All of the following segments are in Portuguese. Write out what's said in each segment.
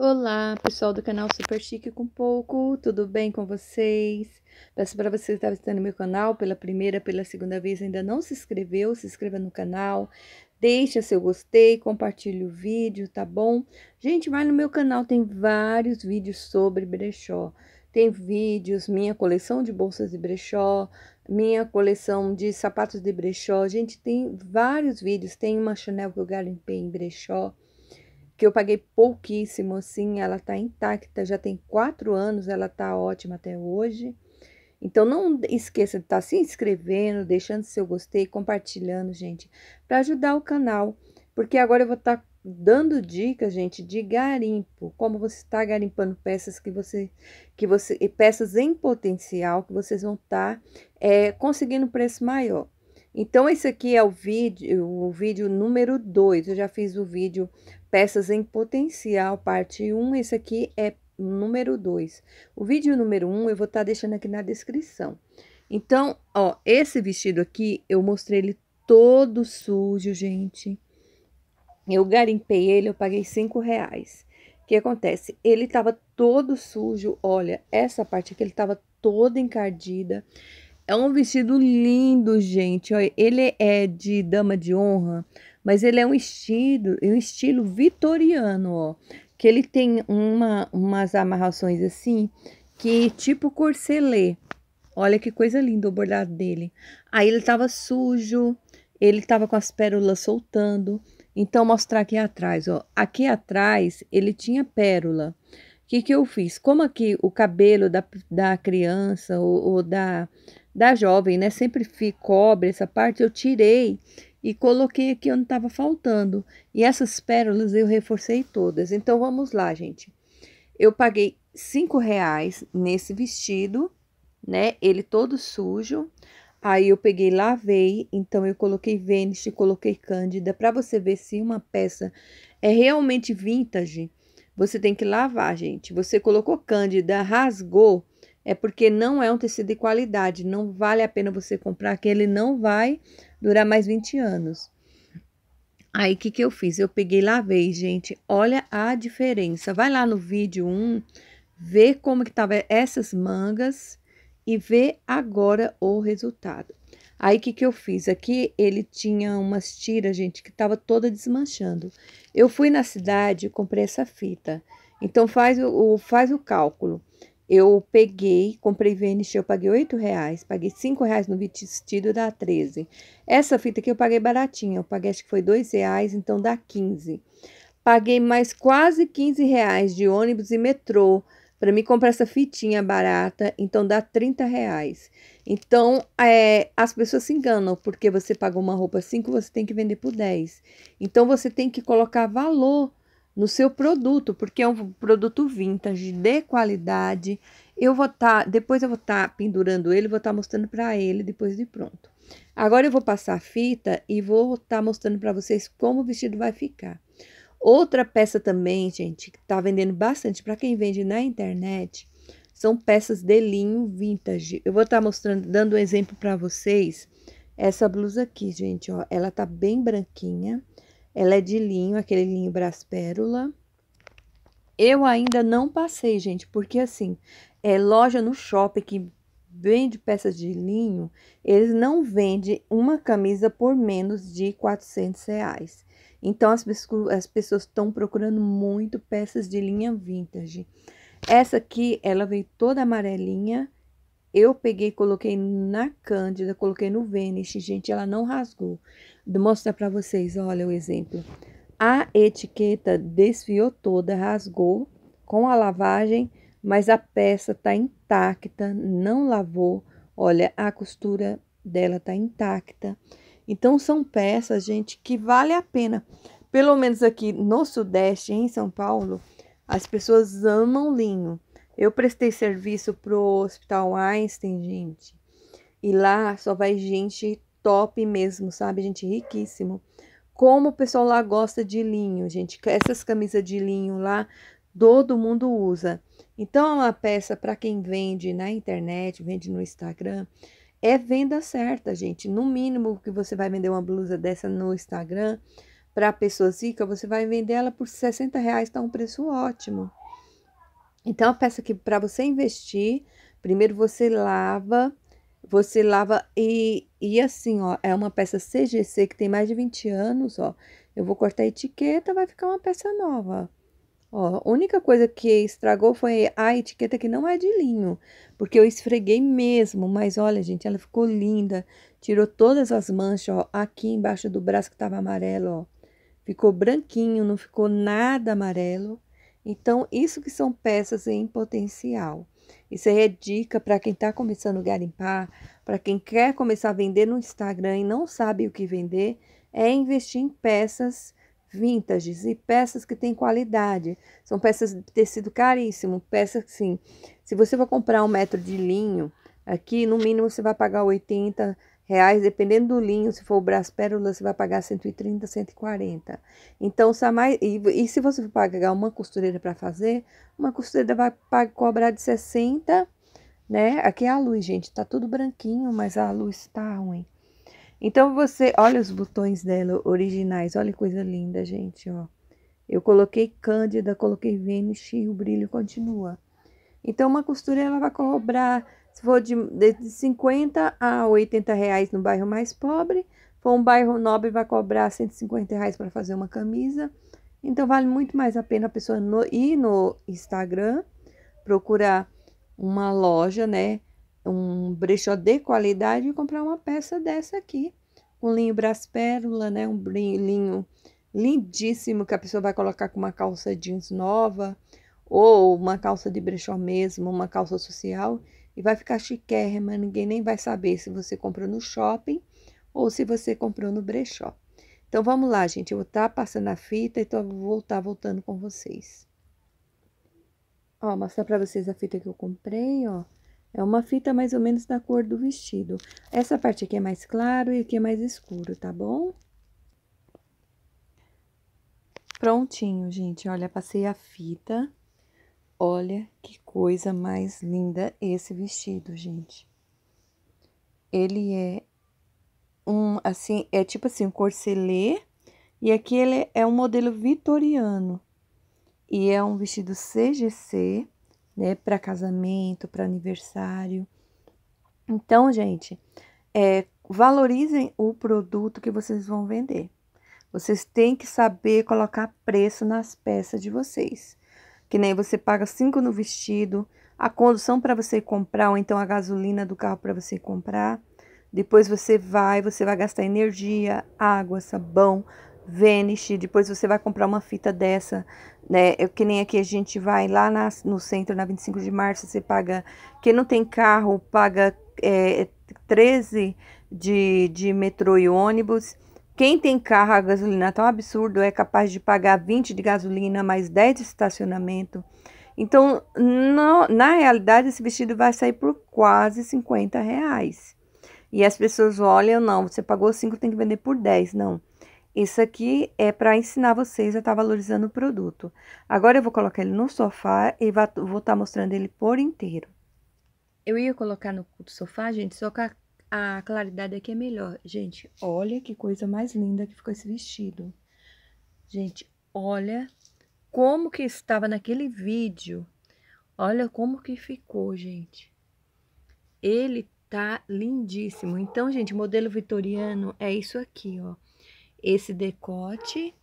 Olá, pessoal do canal Super Chique com Pouco, tudo bem com vocês? Peço para vocês que está visitando meu canal pela primeira, pela segunda vez, ainda não se inscreveu, se inscreva no canal, deixa seu gostei, compartilhe o vídeo, tá bom? Gente, vai no meu canal, tem vários vídeos sobre brechó. Tem vídeos, minha coleção de bolsas de brechó, minha coleção de sapatos de brechó. Gente, tem vários vídeos, tem uma Chanel que eu garimpei em brechó que eu paguei pouquíssimo, assim, ela tá intacta, já tem quatro anos, ela tá ótima até hoje. Então, não esqueça de estar tá se inscrevendo, deixando seu gostei, compartilhando, gente, para ajudar o canal, porque agora eu vou estar tá dando dicas, gente, de garimpo, como você está garimpando peças que você, que você, peças em potencial que vocês vão estar tá, é, conseguindo um preço maior. Então, esse aqui é o vídeo, o vídeo número 2. Eu já fiz o vídeo Peças em potencial, parte 1. Esse aqui é número 2. O vídeo número 1 eu vou estar tá deixando aqui na descrição. Então, ó, esse vestido aqui, eu mostrei ele todo sujo, gente. Eu garimpei ele, eu paguei 5 reais. O que acontece? Ele tava todo sujo, olha, essa parte aqui, ele tava toda encardida. É um vestido lindo, gente. Olha, ele é de dama de honra, mas ele é um estilo, um estilo vitoriano, ó, que ele tem uma, umas amarrações assim, que tipo corcelé. Olha que coisa linda o bordado dele. Aí ele tava sujo, ele tava com as pérolas soltando. Então, mostrar aqui atrás, ó. Aqui atrás ele tinha pérola. O que, que eu fiz? Como aqui o cabelo da, da criança ou, ou da, da jovem, né? Sempre fi, cobre essa parte, eu tirei e coloquei aqui onde estava faltando. E essas pérolas eu reforcei todas. Então, vamos lá, gente. Eu paguei cinco reais nesse vestido, né? Ele todo sujo. Aí eu peguei, lavei, então eu coloquei e coloquei Cândida, para você ver se uma peça é realmente vintage. Você tem que lavar, gente. Você colocou Cândida, rasgou, é porque não é um tecido de qualidade, não vale a pena você comprar, que ele não vai durar mais 20 anos. Aí, o que, que eu fiz? Eu peguei lavei, gente. Olha a diferença. Vai lá no vídeo 1, vê como que tava essas mangas e vê agora o resultado. Aí, o que que eu fiz? Aqui, ele tinha umas tiras, gente, que tava toda desmanchando. Eu fui na cidade e comprei essa fita. Então, faz o, faz o cálculo eu peguei, comprei verniz, eu paguei 8 reais, paguei 5 reais no vestido, dá 13. Essa fita aqui eu paguei baratinha, eu paguei acho que foi 2 reais, então dá 15. Paguei mais quase 15 reais de ônibus e metrô para me comprar essa fitinha barata, então dá 30 reais. Então, é, as pessoas se enganam, porque você pagou uma roupa 5, você tem que vender por 10. Então, você tem que colocar valor no seu produto, porque é um produto vintage de qualidade. Eu vou estar, tá, depois eu vou estar tá pendurando ele, vou estar tá mostrando para ele depois de pronto. Agora eu vou passar a fita e vou estar tá mostrando para vocês como o vestido vai ficar. Outra peça também, gente, que tá vendendo bastante para quem vende na internet, são peças de linho vintage. Eu vou estar tá mostrando, dando um exemplo para vocês. Essa blusa aqui, gente, ó, ela tá bem branquinha. Ela é de linho, aquele linho Braspérola. Eu ainda não passei, gente, porque assim, é loja no shopping que vende peças de linho, eles não vendem uma camisa por menos de 400 reais. Então, as, as pessoas estão procurando muito peças de linha vintage. Essa aqui, ela veio toda amarelinha eu peguei, coloquei na Cândida, coloquei no Venice, gente, ela não rasgou. Vou mostrar para vocês, olha o exemplo. A etiqueta desfiou toda, rasgou com a lavagem, mas a peça tá intacta, não lavou. Olha, a costura dela tá intacta. Então, são peças, gente, que vale a pena. Pelo menos aqui no Sudeste, em São Paulo, as pessoas amam linho. Eu prestei serviço pro Hospital Einstein, gente. E lá só vai gente top mesmo, sabe? Gente riquíssimo. Como o pessoal lá gosta de linho, gente. Essas camisas de linho lá, todo mundo usa. Então, é uma peça para quem vende na internet, vende no Instagram, é venda certa, gente. No mínimo que você vai vender uma blusa dessa no Instagram para pessoas ricas, você vai vender ela por 60 reais, tá um preço ótimo. Então, eu peço que para você investir, primeiro você lava, você lava e, e assim, ó, é uma peça CGC que tem mais de 20 anos, ó. Eu vou cortar a etiqueta, vai ficar uma peça nova. Ó, a única coisa que estragou foi a etiqueta que não é de linho, porque eu esfreguei mesmo, mas olha, gente, ela ficou linda. Tirou todas as manchas, ó, aqui embaixo do braço que tava amarelo, ó. Ficou branquinho, não ficou nada amarelo. Então, isso que são peças em potencial. Isso aí é dica para quem está começando a garimpar, para quem quer começar a vender no Instagram e não sabe o que vender, é investir em peças vintages e peças que têm qualidade. São peças de tecido caríssimo, peças que, sim, se você for comprar um metro de linho, aqui no mínimo você vai pagar 80, reais, dependendo do linho, se for o braço pérola, você vai pagar 130, 140. Então, se mais, e, e, se você for pagar uma costureira para fazer, uma costureira vai pagar, cobrar de 60, né? Aqui é a luz, gente, tá tudo branquinho, mas a luz tá ruim. Então, você, olha os botões dela, originais, olha que coisa linda, gente, ó. Eu coloquei Cândida, coloquei Vênus e o brilho continua. Então, uma costureira, ela vai cobrar se for de, de 50 a 80 reais no bairro mais pobre, for um bairro nobre, vai cobrar 150 reais para fazer uma camisa. Então, vale muito mais a pena a pessoa no, ir no Instagram, procurar uma loja, né? Um brechó de qualidade e comprar uma peça dessa aqui. Um linho braspérola, né? Um linho lindíssimo que a pessoa vai colocar com uma calça jeans nova ou uma calça de brechó mesmo, uma calça social e vai ficar chiquérrima, ninguém nem vai saber se você comprou no shopping ou se você comprou no brechó. Então vamos lá, gente, eu vou estar tá passando a fita e então vou voltando com vocês. Ó, mostrar para vocês a fita que eu comprei, ó. É uma fita mais ou menos da cor do vestido. Essa parte aqui é mais claro e aqui é mais escuro, tá bom? Prontinho, gente. Olha, passei a fita. Olha que coisa mais linda esse vestido, gente. Ele é um assim, é tipo assim, um corselê, e aqui ele é um modelo vitoriano. E é um vestido CGC, né, para casamento, para aniversário. Então, gente, é, valorizem o produto que vocês vão vender. Vocês têm que saber colocar preço nas peças de vocês que nem você paga 5 no vestido, a condução para você comprar, ou então a gasolina do carro para você comprar. Depois você vai, você vai gastar energia, água, sabão, Vanish, depois você vai comprar uma fita dessa, né? Eu, é que nem aqui a gente vai lá na, no centro, na 25 de março, você paga. Quem não tem carro paga é, 13 de, de metrô e ônibus. Quem tem carro a gasolina tão absurdo é capaz de pagar 20 de gasolina mais 10 de estacionamento. Então, na realidade, esse vestido vai sair por quase 50 reais. E as pessoas olham, não, você pagou 5, tem que vender por 10. Não. Isso aqui é para ensinar vocês a estar tá valorizando o produto. Agora eu vou colocar ele no sofá e vou estar tá mostrando ele por inteiro. Eu ia colocar no sofá, gente, só que a a claridade aqui é melhor. Gente, olha que coisa mais linda que ficou esse vestido. Gente, olha como que estava naquele vídeo. Olha como que ficou, gente. Ele tá lindíssimo. Então, gente, modelo vitoriano é isso aqui, ó. Esse decote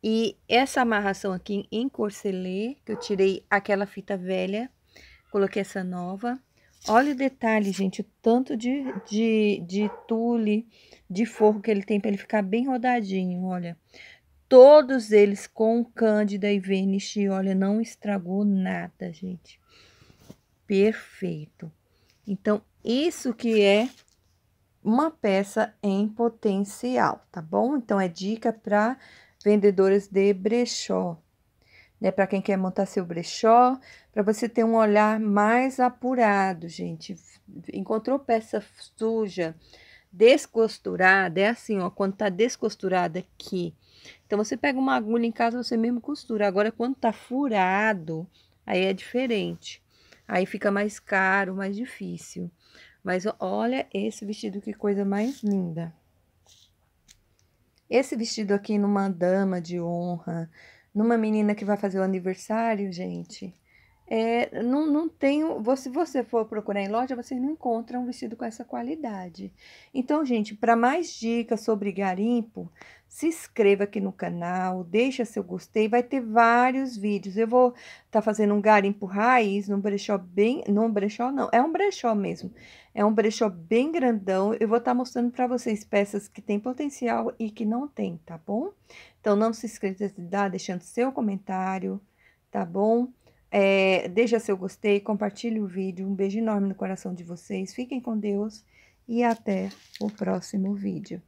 e essa amarração aqui em corcelê, que eu tirei aquela fita velha, coloquei essa nova. Olha o detalhe, gente, o tanto de, de, de tule, de forro que ele tem para ele ficar bem rodadinho, olha. Todos eles com cândida e verniz. olha, não estragou nada, gente. Perfeito. Então, isso que é uma peça em potencial, tá bom? Então, é dica para vendedores de brechó né? Para quem quer montar seu brechó, para você ter um olhar mais apurado, gente. Encontrou peça suja, descosturada, é assim, ó, quando tá descosturada aqui. Então você pega uma agulha em casa, você mesmo costura. Agora quando tá furado, aí é diferente. Aí fica mais caro, mais difícil. Mas olha esse vestido, que coisa mais linda. Esse vestido aqui numa dama de honra, numa menina que vai fazer o aniversário, gente. É, não, não tem. Se você for procurar em loja, você não encontra um vestido com essa qualidade. Então, gente, para mais dicas sobre garimpo, se inscreva aqui no canal, deixa seu gostei, vai ter vários vídeos. Eu vou estar tá fazendo um garimpo raiz num brechó bem. Não, brechó não, é um brechó mesmo. É um brechó bem grandão. Eu vou estar tá mostrando para vocês peças que tem potencial e que não tem, tá bom? Então, não se esqueça de dar deixando seu comentário, tá bom? É, deixa seu gostei, compartilhe o vídeo. Um beijo enorme no coração de vocês. Fiquem com Deus e até o próximo vídeo.